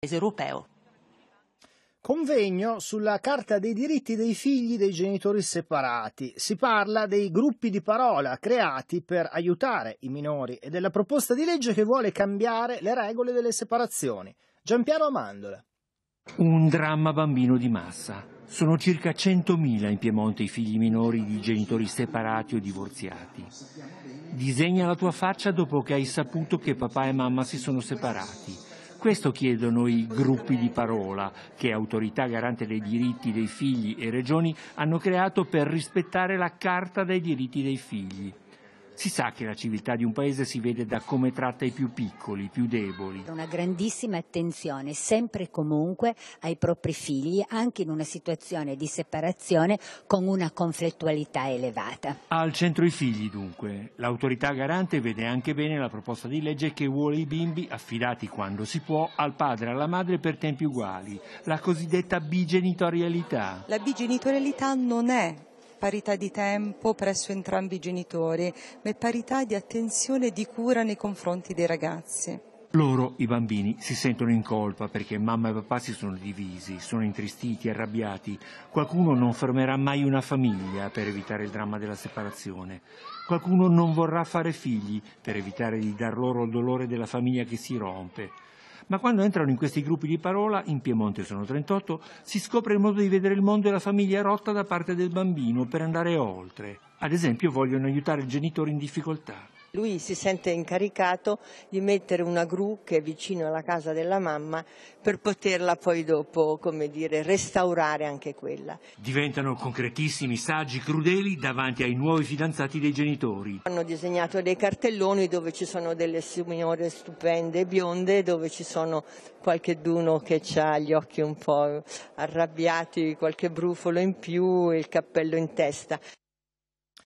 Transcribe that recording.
paese europeo. Convegno sulla Carta dei diritti dei figli dei genitori separati. Si parla dei gruppi di parola creati per aiutare i minori e della proposta di legge che vuole cambiare le regole delle separazioni. Giampiano Amandola. Un dramma bambino di massa. Sono circa 100.000 in Piemonte i figli minori di genitori separati o divorziati. Disegna la tua faccia dopo che hai saputo che papà e mamma si sono separati questo chiedono i gruppi di parola che Autorità Garante dei diritti dei figli e regioni hanno creato per rispettare la Carta dei diritti dei figli. Si sa che la civiltà di un paese si vede da come tratta i più piccoli, i più deboli. Una grandissima attenzione sempre e comunque ai propri figli, anche in una situazione di separazione con una conflittualità elevata. Al centro i figli dunque. L'autorità garante vede anche bene la proposta di legge che vuole i bimbi affidati quando si può al padre e alla madre per tempi uguali, la cosiddetta bigenitorialità. La bigenitorialità non è parità di tempo presso entrambi i genitori, ma è parità di attenzione e di cura nei confronti dei ragazzi. Loro, i bambini, si sentono in colpa perché mamma e papà si sono divisi, sono intristiti, arrabbiati. Qualcuno non fermerà mai una famiglia per evitare il dramma della separazione. Qualcuno non vorrà fare figli per evitare di dar loro il dolore della famiglia che si rompe ma quando entrano in questi gruppi di parola, in Piemonte sono 38, si scopre il modo di vedere il mondo e la famiglia rotta da parte del bambino per andare oltre. Ad esempio vogliono aiutare il genitore in difficoltà. Lui si sente incaricato di mettere una gru che è vicino alla casa della mamma per poterla poi dopo, come dire, restaurare anche quella. Diventano concretissimi saggi crudeli davanti ai nuovi fidanzati dei genitori. Hanno disegnato dei cartelloni dove ci sono delle signore stupende e bionde, dove ci sono qualcheduno che ha gli occhi un po' arrabbiati, qualche brufolo in più e il cappello in testa.